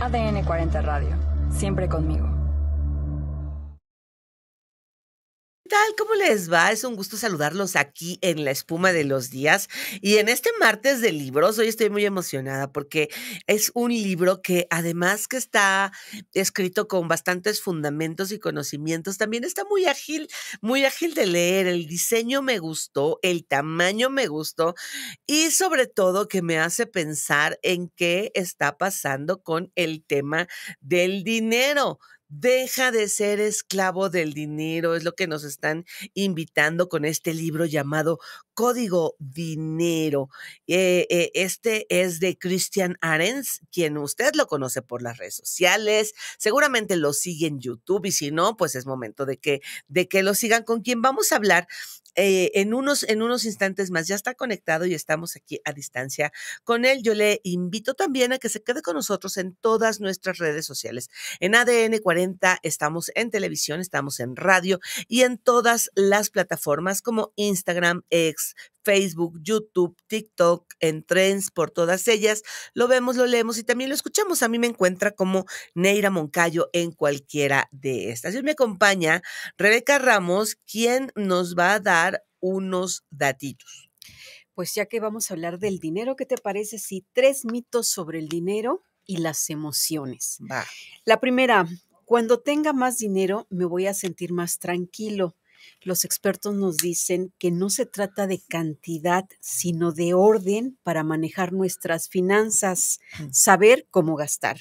ADN 40 Radio, siempre conmigo. ¿Cómo les va? Es un gusto saludarlos aquí en La Espuma de los Días. Y en este martes de libros, hoy estoy muy emocionada porque es un libro que además que está escrito con bastantes fundamentos y conocimientos, también está muy ágil, muy ágil de leer. El diseño me gustó, el tamaño me gustó y sobre todo que me hace pensar en qué está pasando con el tema del dinero. Deja de ser esclavo del dinero, es lo que nos están invitando con este libro llamado Código Dinero. Eh, eh, este es de Christian Arens, quien usted lo conoce por las redes sociales, seguramente lo sigue en YouTube y si no, pues es momento de que, de que lo sigan, con quien vamos a hablar eh, en, unos, en unos instantes más ya está conectado y estamos aquí a distancia con él. Yo le invito también a que se quede con nosotros en todas nuestras redes sociales. En ADN 40 estamos en televisión, estamos en radio y en todas las plataformas como Instagram, X, Facebook, YouTube, TikTok, en Trends, por todas ellas. Lo vemos, lo leemos y también lo escuchamos. A mí me encuentra como Neira Moncayo en cualquiera de estas. Hoy me acompaña Rebeca Ramos, quien nos va a dar unos datitos. Pues ya que vamos a hablar del dinero, ¿qué te parece si tres mitos sobre el dinero y las emociones? La primera, cuando tenga más dinero me voy a sentir más tranquilo los expertos nos dicen que no se trata de cantidad, sino de orden para manejar nuestras finanzas, mm. saber cómo gastar.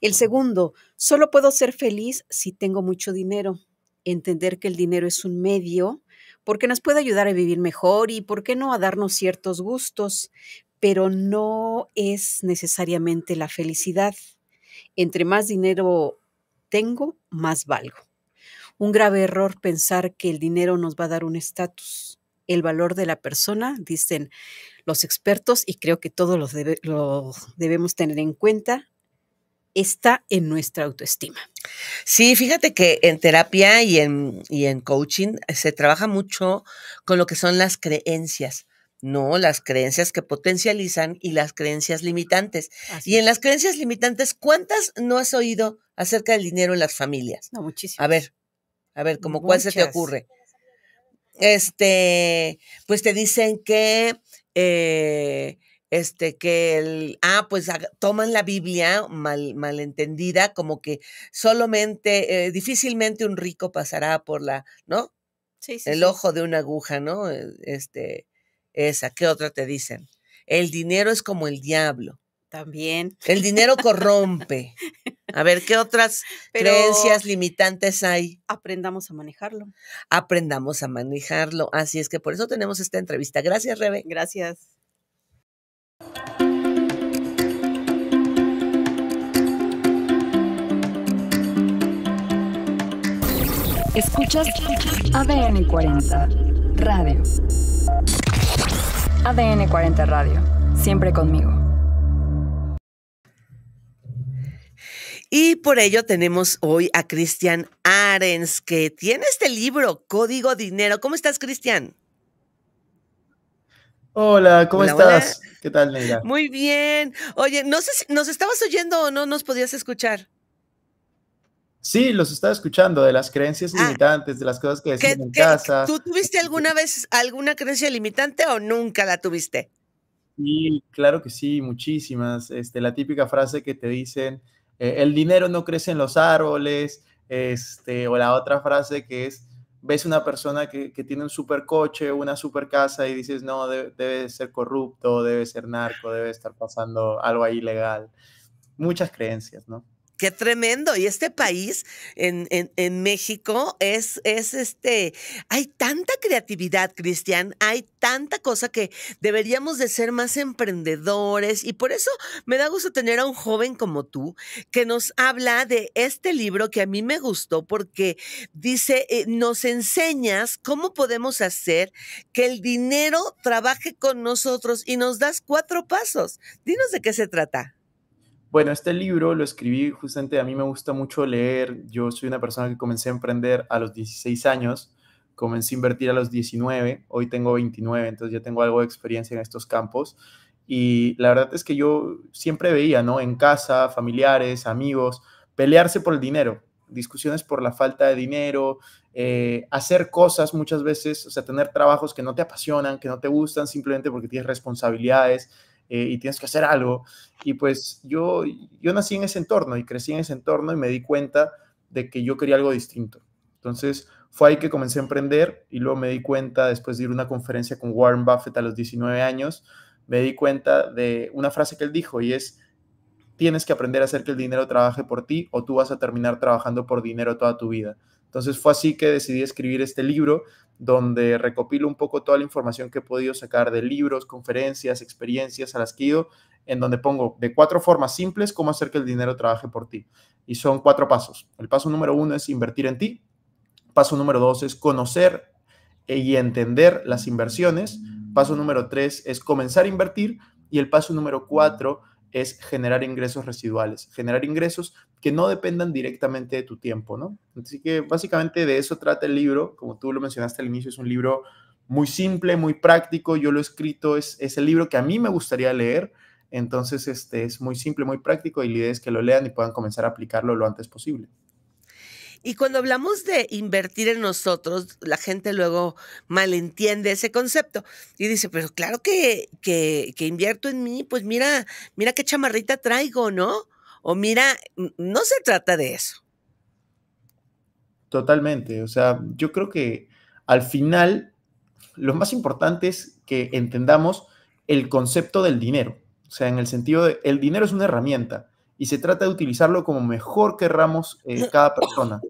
El segundo, solo puedo ser feliz si tengo mucho dinero. Entender que el dinero es un medio porque nos puede ayudar a vivir mejor y, ¿por qué no?, a darnos ciertos gustos, pero no es necesariamente la felicidad. Entre más dinero tengo, más valgo un grave error pensar que el dinero nos va a dar un estatus. El valor de la persona, dicen los expertos, y creo que todos lo debemos tener en cuenta, está en nuestra autoestima. Sí, fíjate que en terapia y en, en coaching eh, se trabaja mucho con lo que son las creencias. No, las creencias que potencializan y las creencias limitantes. y en las creencias limitantes, ¿cuántas no has oído acerca del dinero en las familias? No, muchísimas. A ver, a ver, como cuál se te ocurre. Este, pues te dicen que, eh, este, que el, ah, pues toman la Biblia mal, malentendida, como que solamente, eh, difícilmente un rico pasará por la, ¿no? Sí, sí. El ojo de una aguja, ¿no? E, este, esa, ¿qué otra te dicen? El dinero es como el diablo. También. El dinero corrompe. A ver, ¿qué otras creencias limitantes hay? Aprendamos a manejarlo. Aprendamos a manejarlo. Así es que por eso tenemos esta entrevista. Gracias, Rebe. Gracias. Escuchas ADN 40 Radio. ADN 40 Radio. Siempre conmigo. Y por ello tenemos hoy a Cristian Arens, que tiene este libro, Código Dinero. ¿Cómo estás, Cristian? Hola, ¿cómo estás? ¿Qué tal, Neira? Muy bien. Oye, no sé si nos estabas oyendo o no nos podías escuchar. Sí, los estaba escuchando, de las creencias ah. limitantes, de las cosas que decían en casa. ¿Tú tuviste este, alguna vez alguna creencia limitante o nunca la tuviste? Sí, claro que sí, muchísimas. Este, la típica frase que te dicen, eh, el dinero no crece en los árboles, este, o la otra frase que es, ves una persona que, tiene un super coche, una super casa y dices, no, debe ser corrupto, debe ser narco, debe estar pasando algo ilegal. Muchas creencias, ¿no? Qué tremendo. Y este país en, México es, es este, hay tanta creatividad, Cristian, hay tanta cosa que deberíamos de ser más emprendedores. Y por eso me da gusto tener a un joven como tú que nos habla de este libro que a mí me gustó porque dice, eh, nos enseñas cómo podemos hacer que el dinero trabaje con nosotros y nos das cuatro pasos. Dinos de qué se trata. Bueno, este libro lo escribí justamente, a mí me gusta mucho leer, yo soy una persona que comencé a emprender a los 16 años, comencé a invertir a los 19, hoy tengo 29, entonces ya tengo algo de experiencia en estos campos. Y la verdad es que yo siempre veía, ¿no? En casa, familiares, amigos, pelearse por el dinero, discusiones por la falta de dinero, eh, hacer cosas muchas veces, o sea, tener trabajos que no te apasionan, que no te gustan, simplemente porque tienes responsabilidades, eh, y tienes que hacer algo. Y pues yo, yo nací en ese entorno y crecí en ese entorno y me di cuenta de que yo quería algo distinto. Entonces fue ahí que comencé a emprender y luego me di cuenta, después de ir a una conferencia con Warren Buffett a los 19 años, me di cuenta de una frase que él dijo y es, tienes que aprender a hacer que el dinero trabaje por ti o tú vas a terminar trabajando por dinero toda tu vida. Entonces fue así que decidí escribir este libro donde recopilo un poco toda la información que he podido sacar de libros, conferencias, experiencias a las que he ido, en donde pongo de cuatro formas simples cómo hacer que el dinero trabaje por ti. Y son cuatro pasos. El paso número uno es invertir en ti. Paso número dos es conocer y entender las inversiones. Paso número tres es comenzar a invertir. Y el paso número cuatro es generar ingresos residuales, generar ingresos que no dependan directamente de tu tiempo, ¿no? Así que básicamente de eso trata el libro, como tú lo mencionaste al inicio, es un libro muy simple, muy práctico, yo lo he escrito, es, es el libro que a mí me gustaría leer, entonces este es muy simple, muy práctico y la idea es que lo lean y puedan comenzar a aplicarlo lo antes posible. Y cuando hablamos de invertir en nosotros, la gente luego malentiende ese concepto y dice, pero claro que, invierto en mí, pues mira, mira qué chamarrita traigo, ¿no? O mira, no se trata de eso. Totalmente, o sea, yo creo que al final lo más importante es que entendamos el concepto del dinero, o sea, en el sentido de, el dinero es una herramienta y se trata de utilizarlo como mejor querramos eh, cada persona.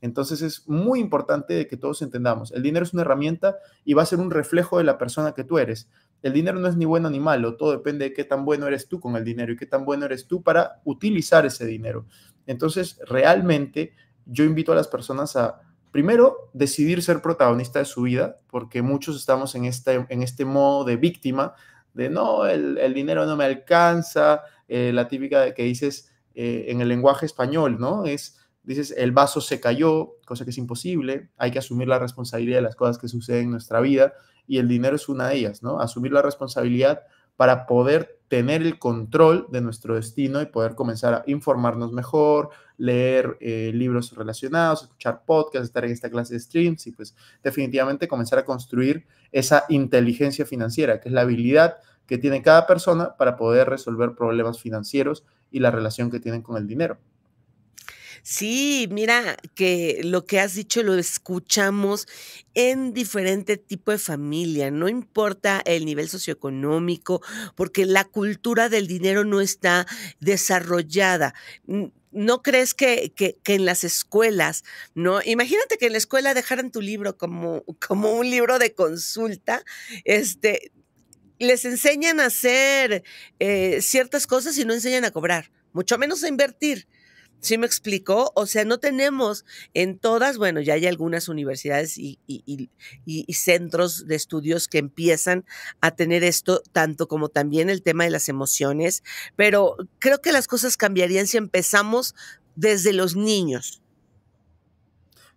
Entonces es muy importante que todos entendamos, el dinero es una herramienta y va a ser un reflejo de la persona que tú eres. El dinero no es ni bueno ni malo, todo depende de qué tan bueno eres tú con el dinero y qué tan bueno eres tú para utilizar ese dinero. Entonces, realmente yo invito a las personas a, primero, decidir ser protagonista de su vida, porque muchos estamos en este, en este modo de víctima, de no, el, el dinero no me alcanza, eh, la típica que dices eh, en el lenguaje español, ¿no? Es, dices, el vaso se cayó, cosa que es imposible, hay que asumir la responsabilidad de las cosas que suceden en nuestra vida y el dinero es una de ellas, ¿no? Asumir la responsabilidad para poder tener el control de nuestro destino y poder comenzar a informarnos mejor, leer eh, libros relacionados, escuchar podcasts, estar en esta clase de streams y pues definitivamente comenzar a construir esa inteligencia financiera, que es la habilidad que tiene cada persona para poder resolver problemas financieros y la relación que tienen con el dinero. Sí, mira que lo que has dicho lo escuchamos en diferente tipo de familia, no importa el nivel socioeconómico, porque la cultura del dinero no está desarrollada. ¿No crees que, en las escuelas, no? Imagínate que en la escuela dejaran tu libro como, como un libro de consulta, este, les enseñan a hacer eh, ciertas cosas y no enseñan a cobrar, mucho menos a invertir. ¿Sí me explicó? O sea, no tenemos en todas, bueno, ya hay algunas universidades y, y, centros de estudios que empiezan a tener esto, tanto como también el tema de las emociones, pero creo que las cosas cambiarían si empezamos desde los niños.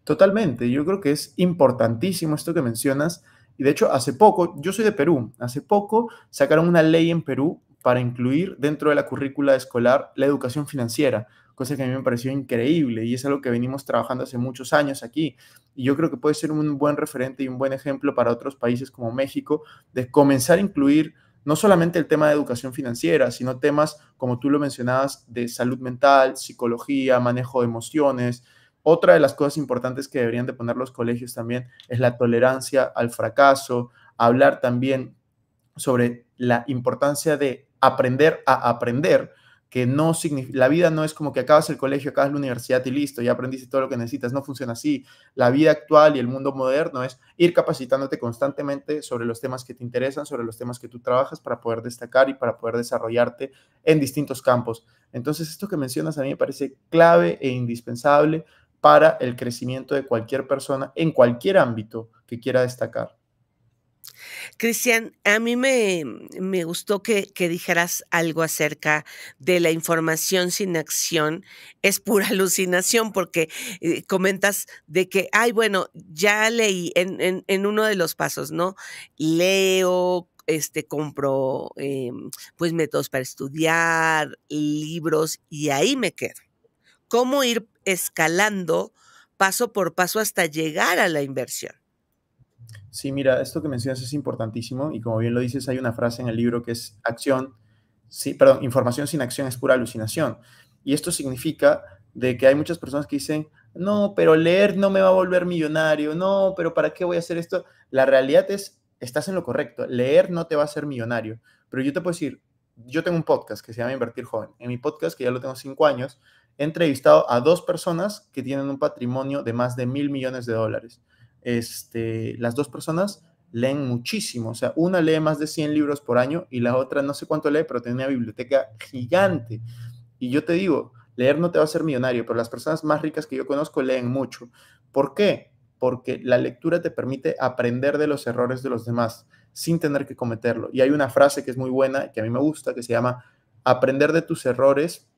Totalmente, yo creo que es importantísimo esto que mencionas, y de hecho, hace poco, yo soy de Perú, hace poco sacaron una ley en Perú para incluir dentro de la currícula escolar la educación financiera, cosa que a mí me pareció increíble y es algo que venimos trabajando hace muchos años aquí. Y yo creo que puede ser un buen referente y un buen ejemplo para otros países como México de comenzar a incluir no solamente el tema de educación financiera, sino temas, como tú lo mencionabas, de salud mental, psicología, manejo de emociones, otra de las cosas importantes que deberían de poner los colegios también es la tolerancia al fracaso, hablar también sobre la importancia de aprender a aprender, que no la vida no es como que acabas el colegio, acabas la universidad y listo, ya aprendiste todo lo que necesitas, no funciona así. La vida actual y el mundo moderno es ir capacitándote constantemente sobre los temas que te interesan, sobre los temas que tú trabajas para poder destacar y para poder desarrollarte en distintos campos. Entonces, esto que mencionas a mí me parece clave e indispensable para el crecimiento de cualquier persona en cualquier ámbito que quiera destacar. Cristian, a mí me, gustó que, dijeras algo acerca de la información sin acción. Es pura alucinación porque eh, comentas de que, ay, bueno, ya leí en, uno de los pasos, ¿no? Leo, este, compro em, pues métodos para estudiar, libros y ahí me quedo. ¿Cómo ir escalando paso por paso hasta llegar a la inversión. Sí, mira, esto que mencionas es importantísimo y como bien lo dices, hay una frase en el libro que es acción, sí, perdón, información sin acción es pura alucinación. Y esto significa de que hay muchas personas que dicen, no, pero leer no me va a volver millonario, no, pero ¿para qué voy a hacer esto? La realidad es, estás en lo correcto, leer no te va a hacer millonario, pero yo te puedo decir, yo tengo un podcast que se llama Invertir Joven. En mi podcast, que ya lo tengo cinco años, he entrevistado a dos personas que tienen un patrimonio de más de mil millones de dólares. Este, las dos personas leen muchísimo, o sea, una lee más de 100 libros por año y la otra no sé cuánto lee, pero tiene una biblioteca gigante. Y yo te digo, leer no te va a hacer millonario, pero las personas más ricas que yo conozco leen mucho. ¿Por qué? Porque la lectura te permite aprender de los errores de los demás sin tener que cometerlo. Y hay una frase que es muy buena, que a mí me gusta, que se llama, aprender de tus errores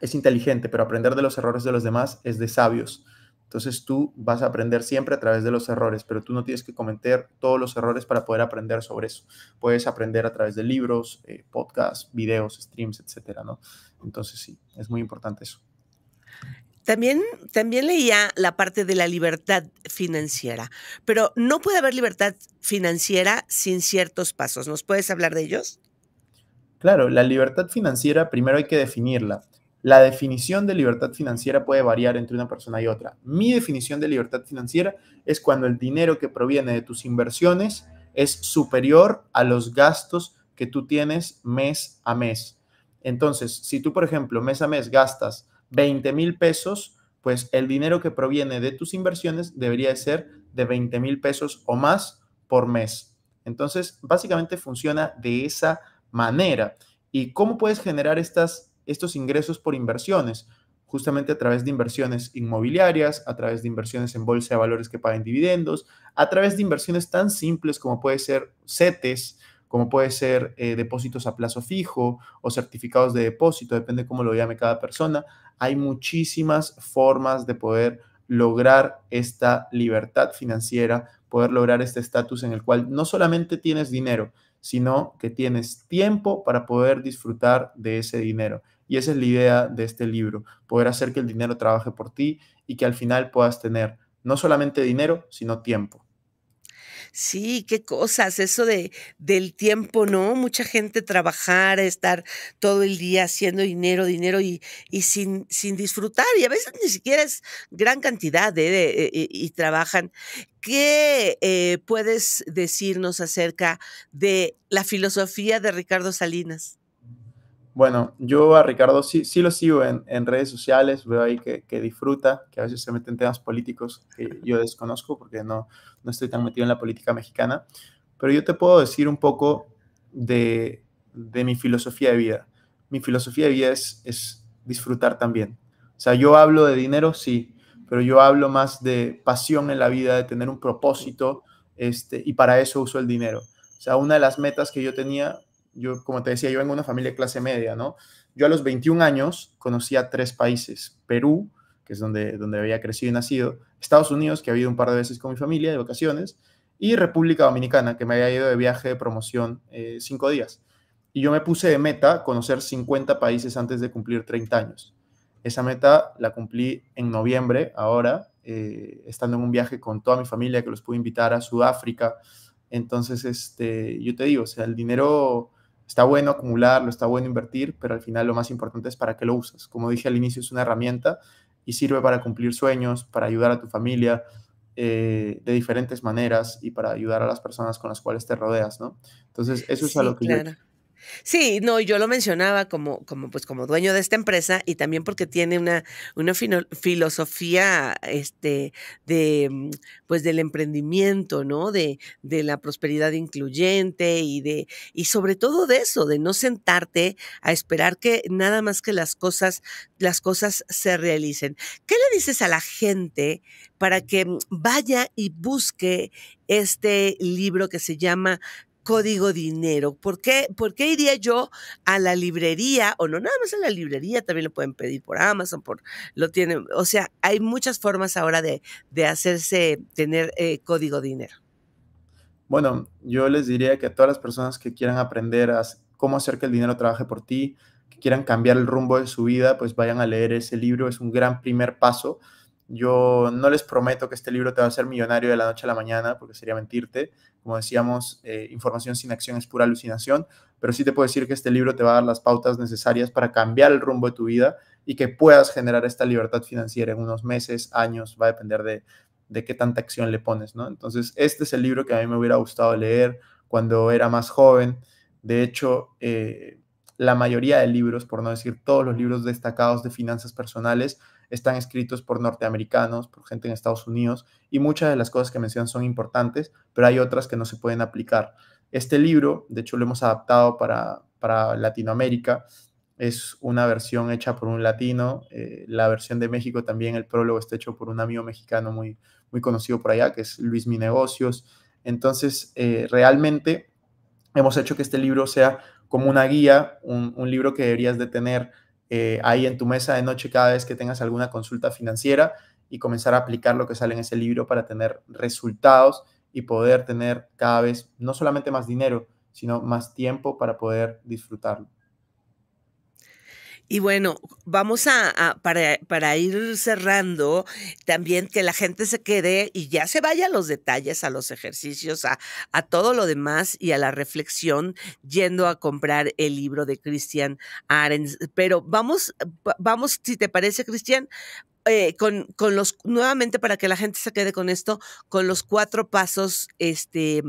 es inteligente, pero aprender de los errores de los demás es de sabios. Entonces tú vas a aprender siempre a través de los errores, pero tú no tienes que cometer todos los errores para poder aprender sobre eso. Puedes aprender a través de libros, eh, podcasts, videos, streams, etcétera, ¿no? Entonces sí, es muy importante eso. También, también leía la parte de la libertad financiera, pero no puede haber libertad financiera sin ciertos pasos. ¿Nos puedes hablar de ellos? Claro, la libertad financiera primero hay que definirla. La definición de libertad financiera puede variar entre una persona y otra. Mi definición de libertad financiera es cuando el dinero que proviene de tus inversiones es superior a los gastos que tú tienes mes a mes. Entonces, si tú, por ejemplo, mes a mes gastas 20 mil pesos, pues el dinero que proviene de tus inversiones debería ser de 20 mil pesos o más por mes. Entonces, básicamente funciona de esa manera. ¿Y cómo puedes generar estas estos ingresos por inversiones, justamente a través de inversiones inmobiliarias, a través de inversiones en bolsa de valores que paguen dividendos, a través de inversiones tan simples como puede ser CETES, como puede ser eh, depósitos a plazo fijo o certificados de depósito, depende cómo lo llame cada persona. Hay muchísimas formas de poder lograr esta libertad financiera, poder lograr este estatus en el cual no solamente tienes dinero, sino que tienes tiempo para poder disfrutar de ese dinero. Y esa es la idea de este libro, poder hacer que el dinero trabaje por ti y que al final puedas tener no solamente dinero, sino tiempo. Sí, qué cosas, eso de del tiempo, ¿no? Mucha gente trabajar, estar todo el día haciendo dinero, dinero y, sin, sin disfrutar, y a veces ni siquiera es gran cantidad ¿eh? de, eh, y, trabajan. ¿Qué eh, puedes decirnos acerca de la filosofía de Ricardo Salinas? Bueno, yo a Ricardo sí, sí lo sigo en, redes sociales, veo ahí que, que, disfruta, que a veces se mete en temas políticos que yo desconozco porque no, no estoy tan metido en la política mexicana, pero yo te puedo decir un poco de, mi filosofía de vida. Mi filosofía de vida es, es disfrutar también. O sea, yo hablo de dinero, sí, pero yo hablo más de pasión en la vida, de tener un propósito, este, y para eso uso el dinero. O sea, una de las metas que yo tenía yo, como te decía, yo vengo de una familia de clase media, ¿no? Yo a los 21 años conocía tres países, Perú, que es donde, donde había crecido y nacido, Estados Unidos, que había ido un par de veces con mi familia de vacaciones, y República Dominicana, que me había ido de viaje de promoción eh, cinco días. Y yo me puse de meta conocer 50 países antes de cumplir 30 años. Esa meta la cumplí en noviembre, ahora, eh, estando en un viaje con toda mi familia que los pude invitar a Sudáfrica. Entonces, este, yo te digo, o sea, el dinero Está bueno acumularlo, está bueno invertir, pero al final lo más importante es para qué lo usas. Como dije al inicio, es una herramienta y sirve para cumplir sueños, para ayudar a tu familia eh, de diferentes maneras y para ayudar a las personas con las cuales te rodeas, ¿no? Entonces, eso es a lo que yo Sí, no, yo lo mencionaba como, como, pues, como dueño de esta empresa y también porque tiene una, una filosofía este, de, mm, pues, del emprendimiento, ¿no? De, de, la prosperidad incluyente y, de, y sobre todo de eso, de no sentarte a esperar que nada más que las cosas, las cosas se realicen. ¿Qué le dices a la gente para que mm, vaya y busque este libro que se llama código dinero. ¿Por qué, ¿Por qué iría yo a la librería? O no, nada más a la librería, también lo pueden pedir por Amazon, por lo tienen. O sea, hay muchas formas ahora de, hacerse tener eh, código dinero. Bueno, yo les diría que a todas las personas que quieran aprender a cómo hacer que el dinero trabaje por ti, que quieran cambiar el rumbo de su vida, pues vayan a leer ese libro. Es un gran primer paso yo no les prometo que este libro te va a hacer millonario de la noche a la mañana, porque sería mentirte. Como decíamos, eh, información sin acción es pura alucinación, pero sí te puedo decir que este libro te va a dar las pautas necesarias para cambiar el rumbo de tu vida y que puedas generar esta libertad financiera en unos meses, años, va a depender de, qué tanta acción le pones, ¿no? Entonces, este es el libro que a mí me hubiera gustado leer cuando era más joven. De hecho, eh, la mayoría de libros, por no decir todos los libros destacados de finanzas personales, están escritos por norteamericanos, por gente en Estados Unidos, y muchas de las cosas que mencionan son importantes, pero hay otras que no se pueden aplicar. Este libro, de hecho, lo hemos adaptado para, Latinoamérica, es una versión hecha por un latino, eh, la versión de México también, el prólogo está hecho por un amigo mexicano muy, muy conocido por allá, que es Luis Mi Negocios. Entonces, eh, realmente hemos hecho que este libro sea como una guía, un, un libro que deberías de tener eh, ahí en tu mesa de noche cada vez que tengas alguna consulta financiera y comenzar a aplicar lo que sale en ese libro para tener resultados y poder tener cada vez no solamente más dinero, sino más tiempo para poder disfrutarlo. Y bueno, vamos a, para, para, ir cerrando, también que la gente se quede y ya se vaya a los detalles, a los ejercicios, a, todo lo demás y a la reflexión yendo a comprar el libro de Cristian Arens. Pero vamos, vamos, si te parece, Cristian, eh, con, los, nuevamente para que la gente se quede con esto, con los cuatro pasos este,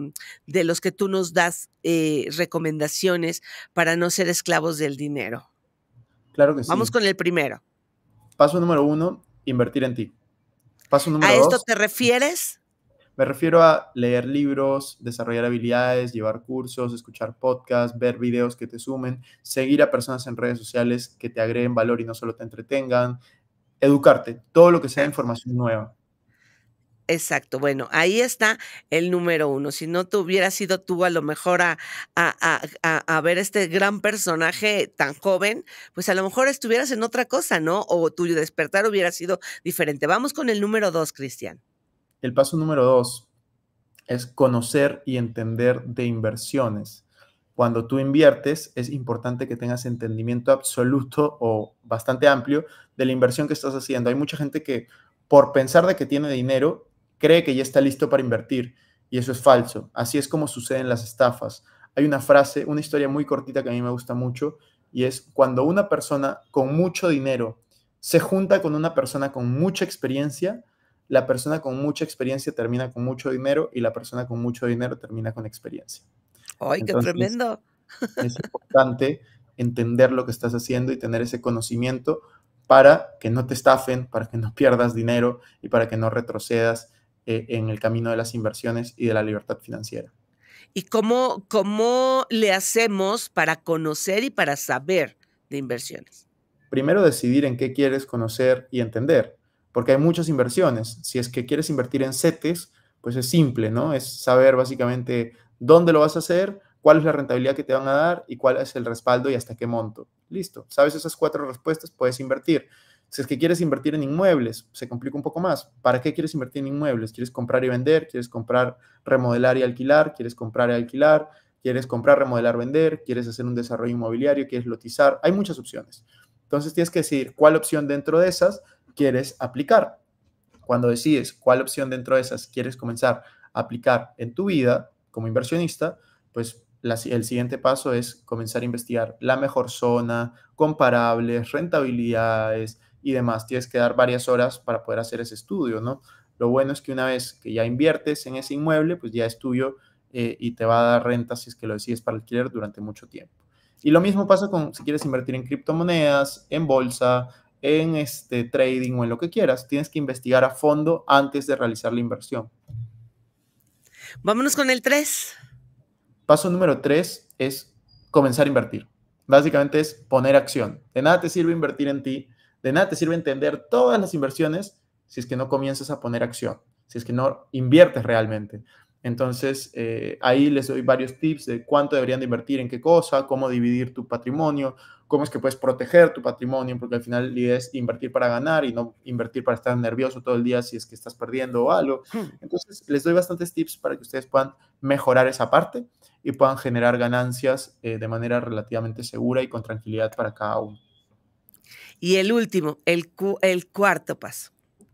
de los que tú nos das eh, recomendaciones para no ser esclavos del dinero. Vamos con el primero. Paso número uno, invertir en ti. Paso número ¿A esto te refieres? Me refiero a leer libros, desarrollar habilidades, llevar cursos, escuchar podcasts, ver videos que te sumen, seguir a personas en redes sociales que te agreguen valor y no solo te entretengan, educarte, todo lo que sea información nueva. Exacto, bueno, ahí está el número uno. Si no te hubieras sido tú a lo mejor a, ver este gran personaje tan joven, pues a lo mejor estuvieras en otra cosa, ¿no? O tu despertar hubiera sido diferente. Vamos con el número dos, Cristian. El paso número dos es conocer y entender de inversiones. Cuando tú inviertes, es importante que tengas entendimiento absoluto o bastante amplio de la inversión que estás haciendo. Hay mucha gente que por pensar de que tiene dinero, cree que ya está listo para invertir y eso es falso. Así es como suceden las estafas. Hay una frase, una historia muy cortita que a mí me gusta mucho y es cuando una persona con mucho dinero se junta con una persona con mucha experiencia, la persona con mucha experiencia termina con mucho dinero y la persona con mucho dinero termina con experiencia. ¡Ay, qué tremendo! Es importante entender lo que estás haciendo y tener ese conocimiento para que no te estafen, para que no pierdas dinero y para que no retrocedas eh, en el camino de las inversiones y de la libertad financiera. ¿Y cómo, cómo le hacemos para conocer y para saber de inversiones? Primero decidir en qué quieres conocer y entender, porque hay muchas inversiones. Si es que quieres invertir en CETES, pues es simple, ¿no? Es saber básicamente dónde lo vas a hacer, cuál es la rentabilidad que te van a dar y cuál es el respaldo y hasta qué monto. Listo, sabes esas cuatro respuestas, puedes invertir. Si es que quieres invertir en inmuebles, se complica un poco más. ¿Para qué quieres invertir en inmuebles? ¿Quieres comprar y vender? ¿Quieres comprar, remodelar y alquilar? ¿Quieres comprar y alquilar? ¿Quieres comprar, remodelar, vender? ¿Quieres hacer un desarrollo inmobiliario? ¿Quieres lotizar? Hay muchas opciones. Entonces tienes que decidir cuál opción dentro de esas quieres aplicar. Cuando decides cuál opción dentro de esas quieres comenzar a aplicar en tu vida como inversionista, pues el siguiente paso es comenzar a investigar la mejor zona, comparables, rentabilidades, y demás. Tienes que dar varias horas para poder hacer ese estudio, ¿no? Lo bueno es que una vez que ya inviertes en ese inmueble, pues ya es tuyo eh, y te va a dar renta si es que lo decides para alquiler durante mucho tiempo. Y lo mismo pasa con si quieres invertir en criptomonedas, en bolsa, en este trading o en lo que quieras. Tienes que investigar a fondo antes de realizar la inversión. Vámonos con el 3. Paso número 3 es comenzar a invertir. Básicamente es poner acción. De nada te sirve invertir en ti de nada te sirve entender todas las inversiones si es que no comienzas a poner acción, si es que no inviertes realmente. Entonces, eh, ahí les doy varios tips de cuánto deberían de invertir en qué cosa, cómo dividir tu patrimonio, cómo es que puedes proteger tu patrimonio, porque al final la idea es invertir para ganar y no invertir para estar nervioso todo el día si es que estás perdiendo o algo. Hmm. Entonces, les doy bastantes tips para que ustedes puedan mejorar esa parte y puedan generar ganancias eh, de manera relativamente segura y con tranquilidad para cada uno. Y el último, el, cuarto paso.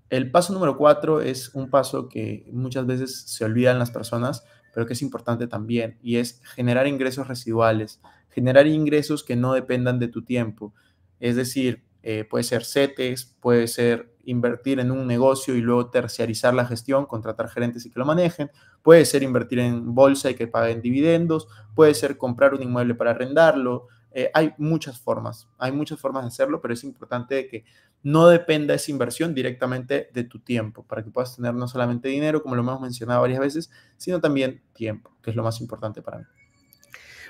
El paso número cuatro es un paso que muchas veces se olvidan las personas, pero que es importante también, y es generar ingresos residuales, generar ingresos que no dependan de tu tiempo. Es decir, eh, puede ser CETES, puede ser invertir en un negocio y luego terciarizar la gestión, contratar gerentes y que lo manejen, puede ser invertir en bolsa y que paguen dividendos, puede ser comprar un inmueble para arrendarlo, eh, hay muchas formas, hay muchas formas de hacerlo, pero es importante que no dependa esa inversión directamente de tu tiempo, para que puedas tener no solamente dinero, como lo hemos mencionado varias veces, sino también tiempo, que es lo más importante para mí.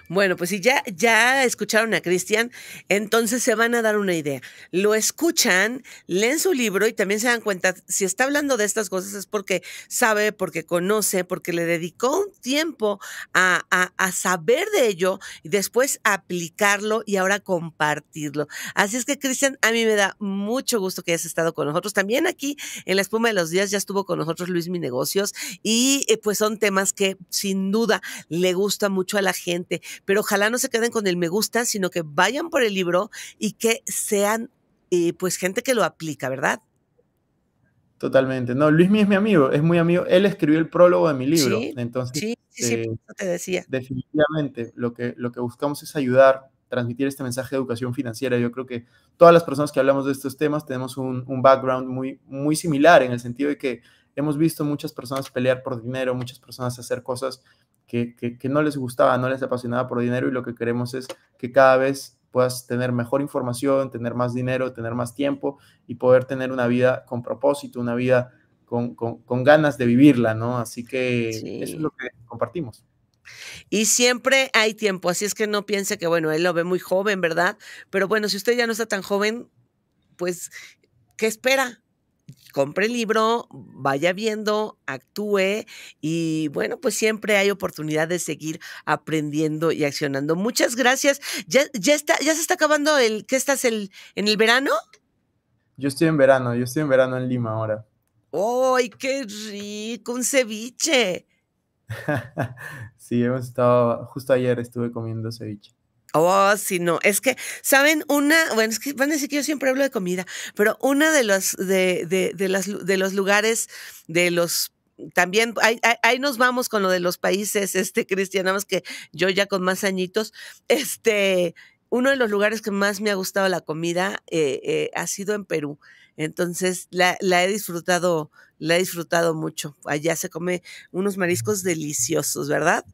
Bueno, pues si ya, ya escucharon a Cristian, entonces se van a dar una idea. Lo escuchan, leen su libro y también se dan cuenta, si está hablando de estas cosas es porque sabe, porque conoce, porque le dedicó un tiempo a, saber de ello y después aplicarlo y ahora compartirlo. Así es que, Cristian, a mí me da mucho gusto que hayas estado con nosotros. También aquí en La Espuma de los Días ya estuvo con nosotros Luis Mi Negocios y eh, pues son temas que sin duda le gusta mucho a la gente pero ojalá no se queden con el me gusta, sino que vayan por el libro y que sean eh, pues gente que lo aplica, ¿verdad? Totalmente. No, Luismi es mi amigo, es muy amigo. Él escribió el prólogo de mi libro. Sí, Entonces, sí, sí, eh, te decía. Definitivamente, lo que, lo que buscamos es ayudar, transmitir este mensaje de educación financiera. Yo creo que todas las personas que hablamos de estos temas tenemos un, background muy, muy similar en el sentido de que hemos visto muchas personas pelear por dinero, muchas personas hacer cosas que, no les gustaba, no les apasionaba por dinero y lo que queremos es que cada vez puedas tener mejor información, tener más dinero, tener más tiempo y poder tener una vida con propósito, una vida con, con, ganas de vivirla, ¿no? Así que eso es lo que compartimos. Y siempre hay tiempo, así es que no piense que, bueno, él lo ve muy joven, ¿verdad? Pero bueno, si usted ya no está tan joven, pues, ¿qué espera? compre el libro, vaya viendo, actúe y bueno, pues siempre hay oportunidad de seguir aprendiendo y accionando. Muchas gracias. Ya, está, ya se está acabando el, ¿qué estás el, en el verano? Yo estoy en verano, yo estoy en verano en Lima ahora. ¡Ay, qué rico! Un ceviche. sí, hemos estado, justo ayer estuve comiendo ceviche. Oh, si no. Es que, ¿saben? Una, bueno, es que van a decir que yo siempre hablo de comida, pero una de los, de, de, de, las, de los lugares, de los también ahí, nos vamos con lo de los países, este Cristian, nada más que yo ya con más añitos, este, uno de los lugares que más me ha gustado la comida eh, eh, ha sido en Perú. Entonces la, he disfrutado, la he disfrutado mucho. Allá se come unos mariscos deliciosos, ¿verdad?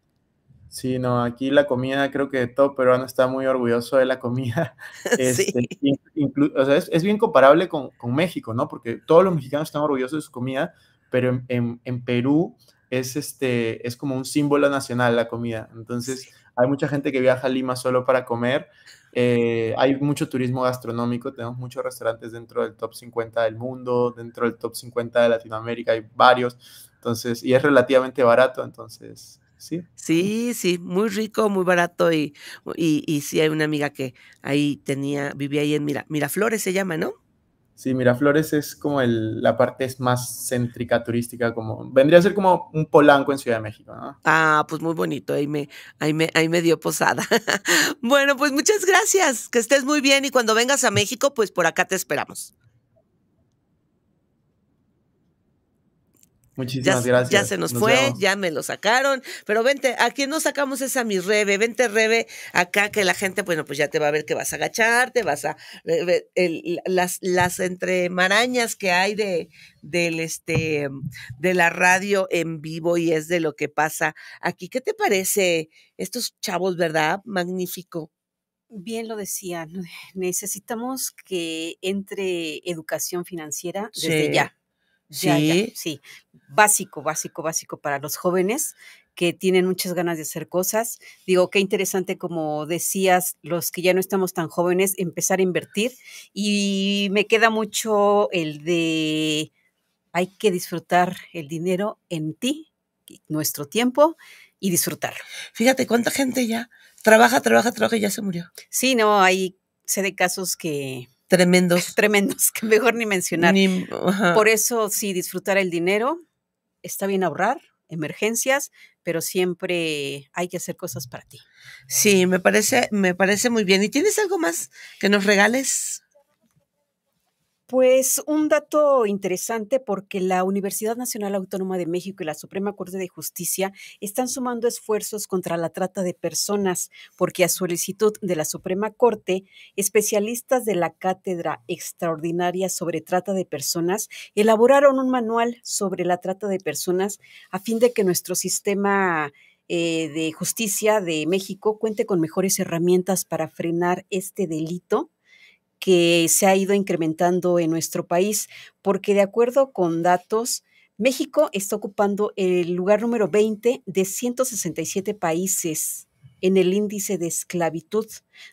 Sí, no, aquí la comida, creo que todo peruano está muy orgulloso de la comida. Este, o sea, es, bien comparable con, con, México, ¿no? Porque todos los mexicanos están orgullosos de su comida, pero en, Perú es, este, es como un símbolo nacional la comida. Entonces, hay mucha gente que viaja a Lima solo para comer. Eh, hay mucho turismo gastronómico, tenemos muchos restaurantes dentro del top 50 del mundo, dentro del top 50 de Latinoamérica, hay varios. Entonces, y es relativamente barato, entonces ¿sí? Sí, muy rico, muy barato y, y, sí hay una amiga que ahí tenía, vivía ahí en Mira, Miraflores se llama, ¿no? Sí, Miraflores es como el, la parte es más céntrica turística, como vendría a ser como un polanco en Ciudad de México, ¿no? Ah, pues muy bonito, ahí me, ahí me, ahí me dio posada. bueno, pues muchas gracias, que estés muy bien y cuando vengas a México, pues por acá te esperamos. Muchísimas gracias. Ya se nos, fue, ya me lo sacaron. Pero vente, aquí quien no sacamos esa a mi Rebe. Vente, Rebe, acá que la gente, bueno, pues ya te va a ver que vas a agacharte, vas a. Eh, ver las, las entremarañas que hay de, del este de la radio en vivo y es de lo que pasa aquí. ¿Qué te parece estos chavos, verdad? Magnífico. Bien lo decían, necesitamos que entre educación financiera desde ya Sí. sí. Básico, básico, básico para los jóvenes que tienen muchas ganas de hacer cosas. Digo, qué interesante, como decías, los que ya no estamos tan jóvenes, empezar a invertir. Y me queda mucho el de hay que disfrutar el dinero en ti, nuestro tiempo y disfrutarlo. Fíjate cuánta gente ya trabaja, trabaja, trabaja y ya se murió. Sí, no, hay, sé de casos que Tremendos. Tremendos, que mejor ni mencionar. Por eso, sí, disfrutar el dinero, está bien ahorrar, emergencias, pero siempre hay que hacer cosas para ti. Sí, me parece, me parece muy bien. ¿Y tienes algo más que nos regales? Pues un dato interesante porque la Universidad Nacional Autónoma de México y la Suprema Corte de Justicia están sumando esfuerzos contra la trata de personas porque a solicitud de la Suprema Corte, especialistas de la Cátedra Extraordinaria sobre Trata de Personas elaboraron un manual sobre la trata de personas a fin de que nuestro sistema eh, de justicia de México cuente con mejores herramientas para frenar este delito que se ha ido incrementando en nuestro país, porque de acuerdo con datos, México está ocupando el lugar número 20 de 167 países en el índice de esclavitud,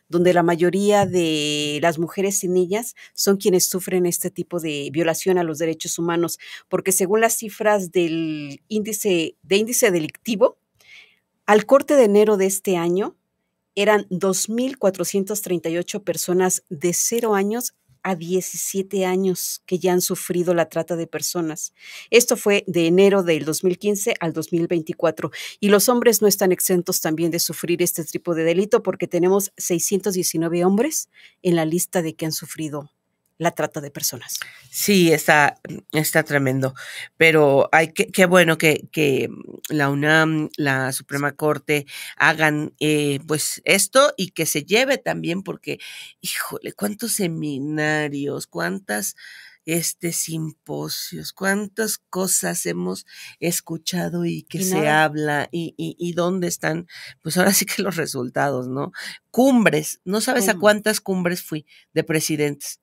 donde la mayoría de las mujeres y niñas son quienes sufren este tipo de violación a los derechos humanos, porque según las cifras del índice de índice delictivo, al corte de enero de este año, eran 2.438 personas de 0 años a 17 años que ya han sufrido la trata de personas. Esto fue de enero del 2015 al 2024 y los hombres no están exentos también de sufrir este tipo de delito porque tenemos 619 hombres en la lista de que han sufrido la trata de personas. Sí, está, está tremendo. Pero hay que, qué bueno que, que, mm, la UNAM, la Suprema Corte hagan eh, pues esto y que se lleve también, porque, híjole, cuántos seminarios, cuántas este simposios, cuántas cosas hemos escuchado y que se habla y, dónde están, pues ahora sí que los resultados, ¿no? Cumbres, no sabes a cuántas cumbres fui de presidentes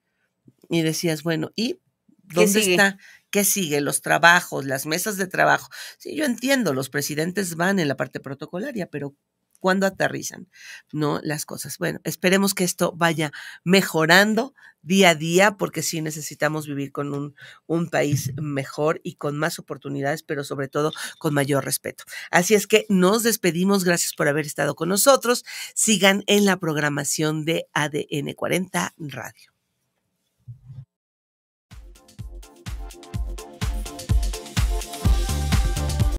y decías, bueno, ¿y dónde está? ¿Qué sigue? Los trabajos, las mesas de trabajo. Sí, yo entiendo, los presidentes van en la parte protocolaria, pero cuando aterrizan, ¿no? Las cosas. Bueno, esperemos que esto vaya mejorando día a día, porque sí necesitamos vivir con un, un, país mejor y con más oportunidades, pero sobre todo con mayor respeto. Así es que nos despedimos, gracias por haber estado con nosotros. Sigan en la programación de ADN 40 Radio.